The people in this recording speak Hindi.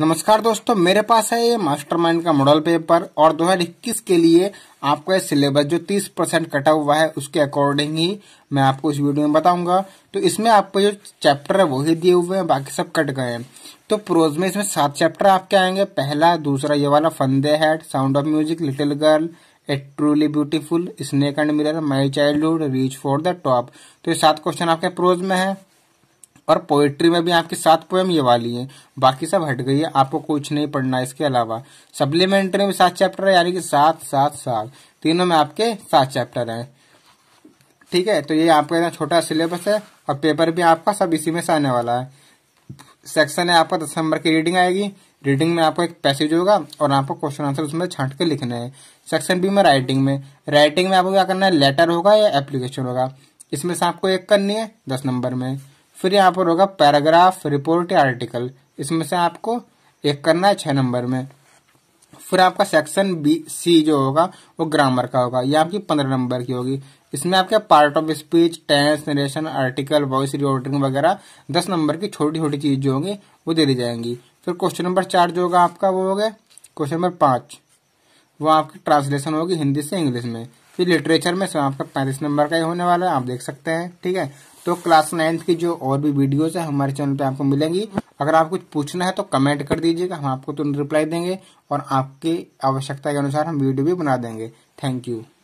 नमस्कार दोस्तों मेरे पास है ये मास्टरमाइंड का मॉडल पेपर और 2021 के लिए आपका सिलेबस जो 30 परसेंट कटा हुआ है उसके अकॉर्डिंग ही मैं आपको इस वीडियो में बताऊंगा तो इसमें आपको जो चैप्टर है वही दिए हुए हैं बाकी सब कट गए हैं तो प्रोज में इसमें सात चैप्टर आपके आएंगे पहला दूसरा ये वाला फंदे head sound of music little girl a truly beautiful snake and mirror my childhood reach for the top तो ये सात क्वेश्चन आपके प्रोज में है और पोएट्री में भी आपकी सात पोएम ये वाली है बाकी सब हट गई है आपको कुछ नहीं पढ़ना इसके अलावा सप्लीमेंट्री में सात चैप्टर है यानी कि सात सात सात तीनों में आपके सात चैप्टर हैं ठीक है तो ये आपका इतना छोटा सिलेबस है और पेपर भी आपका सब इसी में से आने वाला है सेक्शन है आपका दस नंबर की रीडिंग आएगी रीडिंग में आपको एक पैसेज होगा और आपको क्वेश्चन आंसर उसमें छांट के लिखने हैं सेक्शन बी में राइटिंग में राइटिंग में आपको क्या करना है लेटर होगा या एप्लीकेशन होगा इसमें से आपको एक करनी है दस नंबर में फिर यहाँ पर होगा पैराग्राफ रिपोर्ट या आर्टिकल इसमें से आपको एक करना है छह नंबर में फिर आपका सेक्शन बी सी जो होगा वो ग्रामर का होगा यह आपकी पंद्रह नंबर की होगी इसमें आपके part of speech tense narration article voice recording वगैरह दस नंबर की छोटी छोटी चीज जो होंगी वो दे दी जाएंगी फिर क्वेश्चन नंबर चार जो होगा आपका वो हो गया क्वेश्चन नंबर पांच वो आपकी ट्रांसलेशन होगी हिंदी से इंग्लिश में फिर लिटरेचर में सर आपका पैंतीस नंबर का ही होने वाला है आप देख सकते हैं ठीक है तो क्लास नाइन्थ की जो और भी वीडियोज है हमारे चैनल पे आपको मिलेंगी अगर आप कुछ पूछना है तो कमेंट कर दीजिएगा हम आपको तुरंत रिप्लाई देंगे और आपकी आवश्यकता के अनुसार हम वीडियो भी बना देंगे थैंक यू